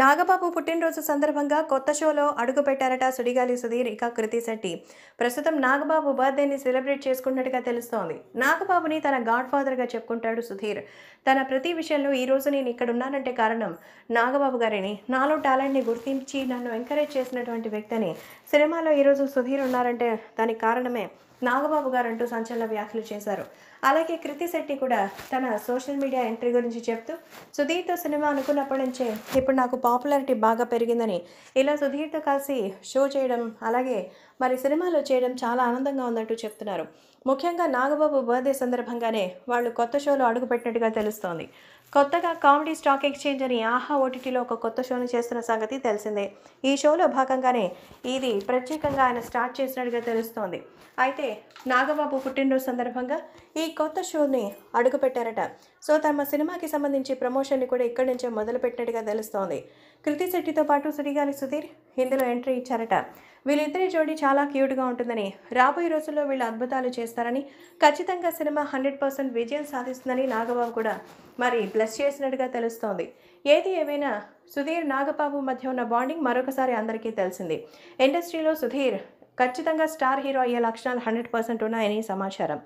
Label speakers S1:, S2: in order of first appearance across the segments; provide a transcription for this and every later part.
S1: నాగబాబు పుట్టినరోజు సందర్భంగా కొత్త షోలో అడుగుపెట్టారట సుడిగాలి సుధీర్ ఇక కృతి శెట్టి ప్రస్తుతం నాగబాబు బర్త్డేని సెలబ్రేట్ చేసుకున్నట్టుగా తెలుస్తోంది నాగబాబుని తన గాడ్ ఫాదర్గా చెప్పుకుంటాడు సుధీర్ తన ప్రతి విషయంలో ఈరోజు నేను ఇక్కడ ఉన్నానంటే కారణం నాగబాబు గారిని నాలో టాలెంట్ని గుర్తించి నన్ను ఎంకరేజ్ చేసినటువంటి వ్యక్తిని సినిమాలో ఈరోజు సుధీర్ ఉన్నారంటే దానికి కారణమే నాగబాబు గారు అంటూ సంచలన వ్యాఖ్యలు చేశారు అలాగే కృతి శెట్టి కూడా తన సోషల్ మీడియా ఎంట్రీ గురించి చెప్తూ సుధీర్తో సినిమా అనుకున్నప్పటి నుంచే ఇప్పుడు నాకు పాపులారిటీ బాగా పెరిగిందని ఇలా సుధీర్తో కలిసి షో చేయడం అలాగే మరి సినిమాలో చేయడం చాలా ఆనందంగా ఉందంటూ చెప్తున్నారు ముఖ్యంగా నాగబాబు బర్త్డే సందర్భంగానే వాళ్ళు కొత్త షోలో అడుగుపెట్టినట్టుగా తెలుస్తోంది కొత్తగా కామెడీ స్టాక్ ఎక్స్చేంజ్ అని ఆహా ఓటీటీలో ఒక కొత్త షోను చేస్తున్న సంగతి తెలిసిందే ఈ షోలో భాగంగానే ఇది ప్రత్యేకంగా ఆయన స్టార్ట్ చేసినట్టుగా తెలుస్తోంది అయితే నాగబాబు పుట్టినరోజు సందర్భంగా ఈ కొత్త షోని అడుగుపెట్టారట సో తమ సినిమాకి సంబంధించి ప్రమోషన్ని కూడా ఇక్కడి నుంచే మొదలుపెట్టినట్టుగా తెలుస్తోంది కృతి శెట్టితో పాటు సుడిగాలి సుధీర్ ఇందులో ఎంట్రీ ఇచ్చారట వీళ్ళిద్దరి జోడి చాలా క్యూట్గా ఉంటుందని రాబోయే రోజుల్లో వీళ్ళు అద్భుతాలు చేస్తారని ఖచ్చితంగా సినిమా హండ్రెడ్ పర్సెంట్ విజయం సాధిస్తుందని నాగబాబు కూడా మరి బ్లెస్ చేసినట్టుగా తెలుస్తోంది ఏది ఏమైనా సుధీర్ నాగబాబు మధ్య ఉన్న బాండింగ్ మరొకసారి అందరికీ తెలిసింది ఇండస్ట్రీలో సుధీర్ ఖచ్చితంగా స్టార్ హీరో అయ్యే లక్షణాలు హండ్రెడ్ పర్సెంట్ ఉన్నాయని సమాచారం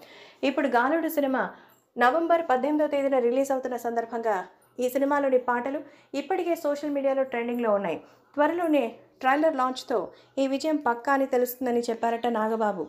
S1: ఇప్పుడు గాలుడు సినిమా నవంబర్ పద్దెనిమిదో తేదీన రిలీజ్ అవుతున్న సందర్భంగా ఈ సినిమాలోని పాటలు ఇప్పటికే సోషల్ మీడియాలో ట్రెండింగ్లో ఉన్నాయి త్వరలోనే ట్రైలర్ లాంచ్తో ఈ విజయం పక్కా అని తెలుస్తుందని చెప్పారట నాగబాబు